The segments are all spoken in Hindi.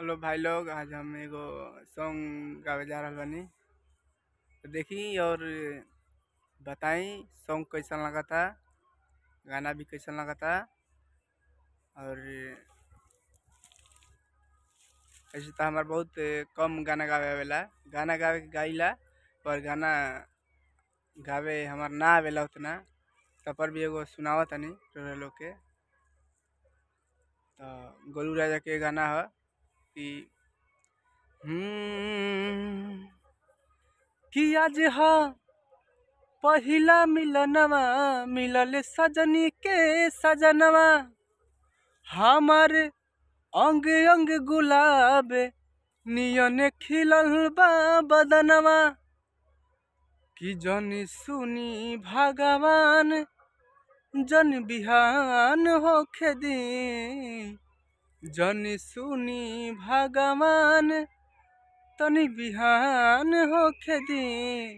हेलो भाई लोग आज हम एगो सॉन्ग गावे जा रहा बनी तो देखी और बताई सॉन्ग कैसा लगा था गाना भी कैसा लगा था और ऐसे तो हमारा बहुत कम गाना गावे आवेला गाना गावे गाइला पर गाना गावे हमार ना आवेला उतना तब पर भी एगो सुनावा तनी टोरा लोग के तो गोलू राजा के गाना है कि हम्म, कि आज पहला मिलनवा मिलल सजनी के सजनवा हमार अंग अंग गुलाब नियन खिलल बा बदनवा कि जन सुनी भगवान जन बिहान होखे दी जन सुनी भगवान तनि बिहान होखे दी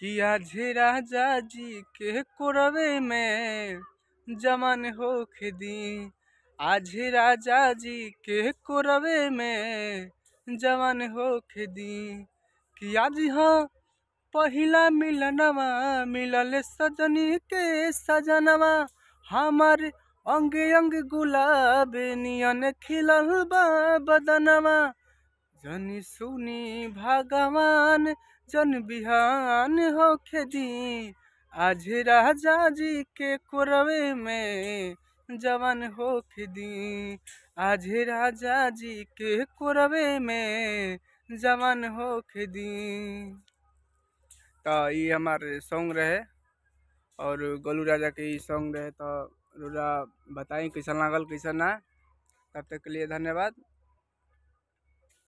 किया जे राजा जी के कोरवे में जमन होखे दी आज राजा जी के कोरवे में जमन होखे दी किया जी हाँ पहला मिलनवा मिलल सजनी के सजनवा हमारे अंग अंग गुलाब नियन खिलल बा बदनवा जनी सुनी भगवान जन बिहान हो खेदी आज राजा जी के कोरवे में जवन हो खेदी आज राजा जी के कोरवे में जवन हो दी तो ये हमारे सॉन्ग रहे और गोलू राजा के ये सॉन्ग रहे तो रोजा बताएं कैसा लागल कैसा ना तब तक के लिए धन्यवाद